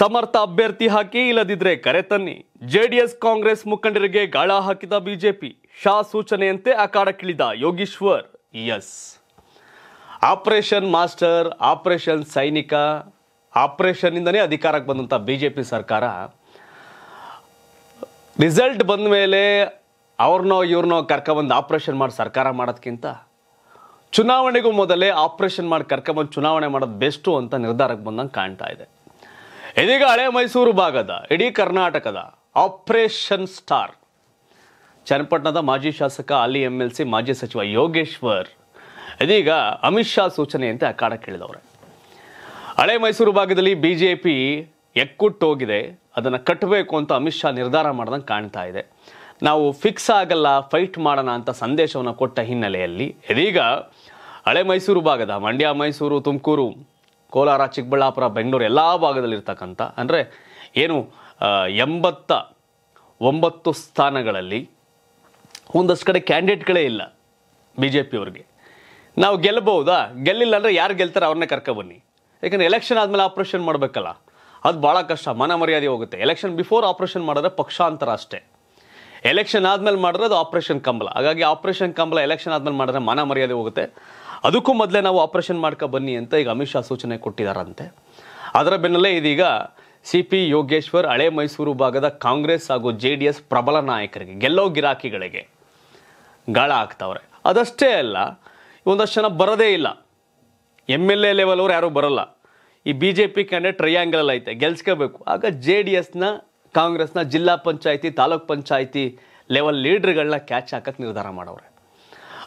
ಸಮರ್ಥ ಅಭ್ಯರ್ಥಿ ಹಾಕಿ ಇಲ್ಲದಿದ್ರೆ ಕರೆ ತನ್ನಿ ಜೆಡಿಎಸ್ ಕಾಂಗ್ರೆಸ್ ಮುಖಂಡರಿಗೆ ಗಾಳ ಹಾಕಿದ ಬಿಜೆಪಿ ಶಾ ಸೂಚನೆಯಂತೆ ಅಖಾಡಕ್ಕಿಳಿದ Yogeshwar S operation master operation ಸೈನಿಕ ಆಪರೇಷನ್ನಿಂದನೇ ಅಧಿಕಾರಕ್ಕೆ ಬಂದಂಥ ಬಿ ಜೆ ಪಿ ಸರ್ಕಾರ ರಿಸಲ್ಟ್ ಬಂದ ಮೇಲೆ ಅವ್ರನ್ನೋ ಇವ್ರನ್ನೋ ಕರ್ಕೊಂಬಂದು ಆಪರೇಷನ್ ಮಾಡಿ ಸರ್ಕಾರ ಮಾಡೋದಕ್ಕಿಂತ ಚುನಾವಣೆಗೂ ಮೊದಲೇ ಆಪರೇಷನ್ ಮಾಡಿ ಕರ್ಕೊಂಬಂದು ಚುನಾವಣೆ ಮಾಡೋದು ಬೆಸ್ಟು ಅಂತ ನಿರ್ಧಾರಕ್ಕೆ ಬಂದಂಗೆ ಕಾಣ್ತಾ ಇದೆ ಇದೀಗ ಹಳೆ ಮೈಸೂರು ಭಾಗದ ಇಡೀ ಕರ್ನಾಟಕದ ಆಪರೇಷನ್ ಸ್ಟಾರ್ ಚನ್ನಪಟ್ಟಣದ ಮಾಜಿ ಶಾಸಕ ಅಲಿ ಎಂ ಎಲ್ ಸಿ ಮಾಜಿ ಸಚಿವ ಯೋಗೇಶ್ವರ್ ಇದೀಗ ಅಮಿತ್ ಶಾ ಸೂಚನೆಯಂತೆ ಅಖಾಡಕ್ಕಿಳಿದವ್ರೆ ಹಳೆ ಮೈಸೂರು ಭಾಗದಲ್ಲಿ ಬಿ ಜೆ ಪಿ ಎಕ್ಕುಟ್ಟೋಗಿದೆ ಅದನ್ನು ಕಟ್ಟಬೇಕು ಅಂತ ಅಮಿತ್ ಶಾ ನಿರ್ಧಾರ ಮಾಡ್ದಂಗೆ ಕಾಣ್ತಾ ಇದೆ ನಾವು ಫಿಕ್ಸ್ ಆಗಲ್ಲ ಫೈಟ್ ಮಾಡೋಣ ಅಂತ ಸಂದೇಶವನ್ನು ಕೊಟ್ಟ ಹಿನ್ನೆಲೆಯಲ್ಲಿ ಇದೀಗ ಹಳೆ ಮೈಸೂರು ಭಾಗದ ಮಂಡ್ಯ ಮೈಸೂರು ತುಮಕೂರು ಕೋಲಾರ ಚಿಕ್ಕಬಳ್ಳಾಪುರ ಬೆಂಗಳೂರು ಎಲ್ಲ ಭಾಗದಲ್ಲಿರ್ತಕ್ಕಂಥ ಅಂದರೆ ಏನು ಎಂಬತ್ತ ಒಂಬತ್ತು ಸ್ಥಾನಗಳಲ್ಲಿ ಒಂದಷ್ಟು ಕಡೆ ಕ್ಯಾಂಡಿಡೇಟ್ಗಳೇ ಇಲ್ಲ ಬಿ ಜೆ ಪಿಯವ್ರಿಗೆ ನಾವು ಗೆಲ್ಲಬಹುದಾ ಗೆಲ್ಲಿಲ್ಲ ಅಂದರೆ ಯಾರು ಗೆಲ್ತಾರೆ ಅವ್ರನ್ನೇ ಬನ್ನಿ ಯಾಕಂದರೆ ಎಲೆಕ್ಷನ್ ಆದಮೇಲೆ ಆಪ್ರೇಷನ್ ಮಾಡಬೇಕಲ್ಲ ಅದು ಭಾಳ ಕಷ್ಟ ಮನ ಮರ್ಯಾದೆ ಹೋಗುತ್ತೆ ಎಲೆಕ್ಷನ್ ಬಿಫೋರ್ ಆಪ್ರೇಷನ್ ಮಾಡಿದ್ರೆ ಪಕ್ಷಾಂತರ ಅಷ್ಟೇ ಎಲೆಕ್ಷನ್ ಆದಮೇಲೆ ಮಾಡಿದ್ರೆ ಅದು ಆಪ್ರೇಷನ್ ಕಂಬಲ ಹಾಗಾಗಿ ಆಪ್ರೇಷನ್ ಕಂಬಲ ಎಲೆಕ್ಷನ್ ಆದಮೇಲೆ ಮಾಡಿದ್ರೆ ಮನ ಮರ್ಯಾದೆ ಹೋಗುತ್ತೆ ಅದಕ್ಕೂ ಮೊದಲೇ ನಾವು ಆಪರೇಷನ್ ಮಾಡ್ಕೊ ಬನ್ನಿ ಅಂತ ಈಗ ಅಮಿತ್ ಶಾ ಸೂಚನೆ ಕೊಟ್ಟಿದ್ದಾರಂತೆ ಅದರ ಬೆನ್ನಲ್ಲೇ ಇದೀಗ ಸಿ ಪಿ ಯೋಗೇಶ್ವರ್ ಹಳೆ ಮೈಸೂರು ಭಾಗದ ಕಾಂಗ್ರೆಸ್ ಹಾಗೂ ಜೆ ಡಿ ಎಸ್ ಪ್ರಬಲ ನಾಯಕರಿಗೆ ಗೆಲ್ಲೋ ಗಿರಾಕಿಗಳಿಗೆ ಗಾಳ ಹಾಕ್ತಾವ್ರೆ ಅದಷ್ಟೇ ಅಲ್ಲ ಒಂದಷ್ಟು ಜನ ಬರೋದೇ ಇಲ್ಲ ಎಮ್ ಎಲ್ ಎ ಲೆವೆಲ್ ಅವ್ರು ಯಾರೂ ಬರೋಲ್ಲ ಈ ಬಿ ಜೆ ಪಿ ಕ್ಯಾಂಡಿಡೇಟ್ ಟ್ರೈಯಾಂಗಲಲ್ಲಿ ಐತೆ ಗೆಲ್ಸ್ಕೋಬೇಕು ಆಗ ಜೆ ಡಿ ಎಸ್ನ ಕಾಂಗ್ರೆಸ್ನ ಜಿಲ್ಲಾ ಪಂಚಾಯಿತಿ ತಾಲೂಕ್ ಪಂಚಾಯಿತಿ ಲೆವೆಲ್ ಲೀಡ್ರ್ಗಳನ್ನ ಕ್ಯಾಚ್ ಹಾಕಕ್ಕೆ ನಿರ್ಧಾರ ಮಾಡವ್ರೆ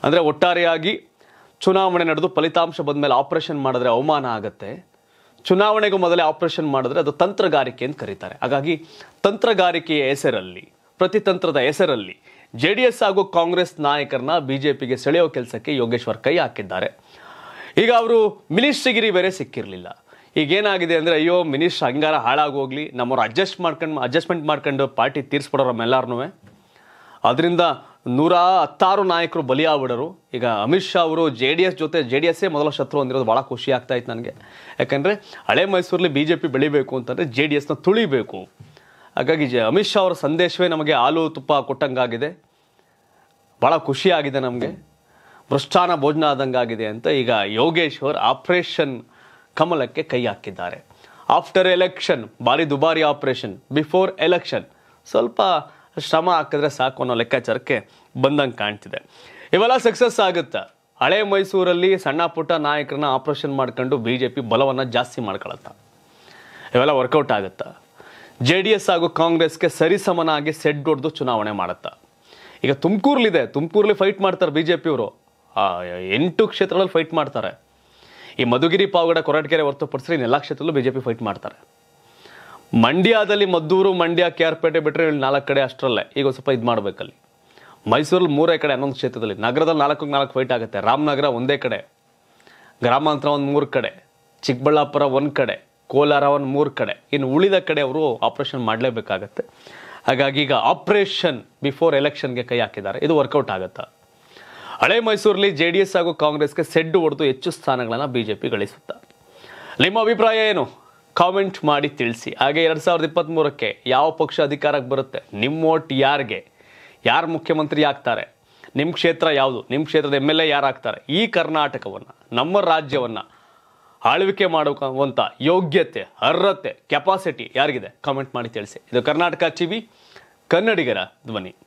ಅಂದರೆ ಒಟ್ಟಾರೆಯಾಗಿ ಚುನಾವಣೆ ನಡೆದು ಫಲಿತಾಂಶ ಬಂದ ಮೇಲೆ ಆಪರೇಷನ್ ಮಾಡಿದ್ರೆ ಅವಮಾನ ಆಗುತ್ತೆ ಚುನಾವಣೆಗೂ ಮೊದಲೇ ಆಪರೇಷನ್ ಮಾಡಿದ್ರೆ ಅದು ತಂತ್ರಗಾರಿಕೆ ಅಂತ ಕರೀತಾರೆ ಹಾಗಾಗಿ ತಂತ್ರಗಾರಿಕೆಯ ಹೆಸರಲ್ಲಿ ಪ್ರತಿತಂತ್ರದ ಹೆಸರಲ್ಲಿ ಜೆ ಡಿ ಎಸ್ ಹಾಗೂ ಕಾಂಗ್ರೆಸ್ ನಾಯಕರನ್ನ ಬಿ ಜೆ ಪಿಗೆ ಸೆಳೆಯೋ ಕೆಲಸಕ್ಕೆ ಯೋಗೇಶ್ವರ್ ಕೈ ಹಾಕಿದ್ದಾರೆ ಈಗ ಅವರು ಮಿನಿಸ್ಟ್ರಿಗಿರಿ ಬೇರೆ ಸಿಕ್ಕಿರಲಿಲ್ಲ ಈಗೇನಾಗಿದೆ ಅಂದರೆ ಅಯ್ಯೋ ಮಿನಿಸ್ಟ್ರ್ ಹಂಗಾರ ಹಾಳಾಗೋಗ್ಲಿ ನಮ್ಮವ್ರು ಅಡ್ಜಸ್ಟ್ ಮಾಡ್ಕೊಂಡು ಅಡ್ಜಸ್ಟ್ಮೆಂಟ್ ಮಾಡ್ಕೊಂಡು ಪಾರ್ಟಿ ತೀರಿಸ್ಬಿಡೋರು ನಮ್ಮೆಲ್ಲರೂ ಅದರಿಂದ ನೂರ ಹತ್ತಾರು ನಾಯಕರು ಬಲಿಯಾಗ್ಬಿಡೋರು ಈಗ ಅಮಿತ್ ಶಾ ಅವರು ಜೆ ಡಿ ಎಸ್ ಜೊತೆ ಜೆ ಡಿ ಎಸ್ಸೇ ಮೊದಲ ಶತ್ರು ಅಂದಿರೋದು ಭಾಳ ಖುಷಿ ಆಗ್ತಾಯಿತ್ತು ನನಗೆ ಯಾಕಂದರೆ ಹಳೆ ಮೈಸೂರಲ್ಲಿ ಬಿ ಜೆ ಪಿ ಬೆಳಿಬೇಕು ಅಂತಂದರೆ ಜೆ ಡಿ ಎಸ್ನ ತುಳಿಬೇಕು ಹಾಗಾಗಿ ಜ ಅಮಿತ್ ಶಾ ಅವರ ಸಂದೇಶವೇ ನಮಗೆ ಹಾಲು ತುಪ್ಪ ಕೊಟ್ಟಂಗಾಗಿದೆ ಭಾಳ ಖುಷಿಯಾಗಿದೆ ನಮಗೆ ಭ್ರಷ್ಟಾನ ಭೋಜನ ಆದಂಗಾಗಿದೆ ಅಂತ ಈಗ ಯೋಗೇಶ್ವರ್ ಆಪ್ರೇಷನ್ ಕಮಲಕ್ಕೆ ಕೈ ಹಾಕಿದ್ದಾರೆ ಆಫ್ಟರ್ ಎಲೆಕ್ಷನ್ ಭಾರಿ ದುಬಾರಿ ಆಪ್ರೇಷನ್ ಬಿಫೋರ್ ಎಲೆಕ್ಷನ್ ಸ್ವಲ್ಪ ಶ್ರಮ ಹಾಕಿದ್ರೆ ಸಾಕು ಅನ್ನೋ ಲೆಕ್ಕಾಚಾರಕ್ಕೆ ಬಂದಂಗೆ ಕಾಣ್ತಿದೆ ಇವೆಲ್ಲ ಸಕ್ಸಸ್ ಆಗುತ್ತಾ ಹಳೆ ಮೈಸೂರಲ್ಲಿ ಸಣ್ಣ ಪುಟ್ಟ ನಾಯಕರನ್ನ ಆಪರೇಷನ್ ಮಾಡ್ಕೊಂಡು ಬಿ ಜೆ ಪಿ ಬಲವನ್ನು ಜಾಸ್ತಿ ಮಾಡ್ಕೊಳತ್ತ ಇವೆಲ್ಲ ವರ್ಕೌಟ್ ಆಗುತ್ತಾ ಜೆ ಡಿ ಎಸ್ ಹಾಗೂ ಕಾಂಗ್ರೆಸ್ಗೆ ಸರಿಸಮನಾಗಿ ಸೆಡ್ ಹೊಡೆದು ಚುನಾವಣೆ ಮಾಡುತ್ತಾ ಈಗ ತುಮಕೂರ್ಲಿದೆ ತುಮಕೂರಲ್ಲಿ ಫೈಟ್ ಮಾಡ್ತಾರೆ ಬಿ ಜೆ ಪಿಯವರು ಎಂಟು ಕ್ಷೇತ್ರಗಳಲ್ಲಿ ಫೈಟ್ ಮಾಡ್ತಾರೆ ಈ ಮಧುಗಿರಿ ಪಾವಗಡ ಕೊರಟಗೆರೆ ಹೊರತುಪಡಿಸಿದ್ರೆ ಇನ್ನೆಲ್ಲ ಕ್ಷೇತ್ರದಲ್ಲೂ ಬಿ ಜೆ ಪಿ ಫೈಟ್ ಮಾಡ್ತಾರೆ ಮಂಡ್ಯದಲ್ಲಿ ಮದ್ದೂರು ಮಂಡ್ಯ ಕೆ ಆರ್ ಪೇಟೆ ಬಿಟ್ಟರೆ ಇಲ್ಲಿ ನಾಲ್ಕು ಕಡೆ ಅಷ್ಟರಲ್ಲೇ ಈಗ ಸ್ವಲ್ಪ ಇದು ಮಾಡಬೇಕಲ್ಲಿ ಮೈಸೂರಲ್ಲಿ ಮೂರೇ ಕಡೆ ಹನ್ನೊಂದು ಕ್ಷೇತ್ರದಲ್ಲಿ ನಗರದಲ್ಲಿ ನಾಲ್ಕು ನಾಲ್ಕು ಫೈಟ್ ಆಗುತ್ತೆ ರಾಮನಗರ ಒಂದೇ ಕಡೆ ಗ್ರಾಮಾಂತರ ಒಂದು ಮೂರು ಕಡೆ ಚಿಕ್ಕಬಳ್ಳಾಪುರ ಒಂದು ಕಡೆ ಕೋಲಾರ ಒಂದು ಮೂರು ಕಡೆ ಇನ್ನು ಉಳಿದ ಕಡೆ ಅವರು ಆಪ್ರೇಷನ್ ಮಾಡಲೇಬೇಕಾಗತ್ತೆ ಹಾಗಾಗಿ ಈಗ ಆಪ್ರೇಷನ್ ಬಿಫೋರ್ ಎಲೆಕ್ಷನ್ಗೆ ಕೈ ಹಾಕಿದ್ದಾರೆ ಇದು ವರ್ಕೌಟ್ ಆಗುತ್ತಾ ಹಳೆ ಮೈಸೂರಲ್ಲಿ ಜೆ ಡಿ ಎಸ್ ಹಾಗೂ ಕಾಂಗ್ರೆಸ್ಗೆ ಸೆಡ್ಡು ಹೊಡೆದು ಹೆಚ್ಚು ಸ್ಥಾನಗಳನ್ನು ಬಿ ಜೆ ಪಿ ಗಳಿಸುತ್ತಾ ನಿಮ್ಮ ಅಭಿಪ್ರಾಯ ಏನು ಕಾಮೆಂಟ್ ಮಾಡಿ ತಿಳಿಸಿ ಹಾಗೆ ಎರಡು ಸಾವಿರದ ಇಪ್ಪತ್ತ್ಮೂರಕ್ಕೆ ಯಾವ ಪಕ್ಷ ಅಧಿಕಾರಕ್ಕೆ ಬರುತ್ತೆ ನಿಮ್ಮ ಓಟ್ ಯಾರಿಗೆ ಯಾರು ಮುಖ್ಯಮಂತ್ರಿ ಆಗ್ತಾರೆ ನಿಮ್ಮ ಕ್ಷೇತ್ರ ಯಾವುದು ನಿಮ್ಮ ಕ್ಷೇತ್ರದ ಎಮ್ ಎಲ್ ಎ ಯಾರಾಗ್ತಾರೆ ಈ ಕರ್ನಾಟಕವನ್ನು ನಮ್ಮ ರಾಜ್ಯವನ್ನು ಆಳ್ವಿಕೆ ಮಾಡುವಂಥ ಯೋಗ್ಯತೆ ಅರ್ಹತೆ ಕೆಪಾಸಿಟಿ ಯಾರಿಗಿದೆ ಕಾಮೆಂಟ್ ಮಾಡಿ ತಿಳಿಸಿ ಇದು ಕರ್ನಾಟಕ ಟಿವಿ ಕನ್ನಡಿಗರ ಧ್ವನಿ